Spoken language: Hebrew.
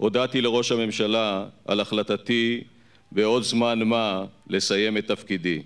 הודעתי לראש הממשלה על החלטתי בעוד זמן מה לסיים את תפקידי.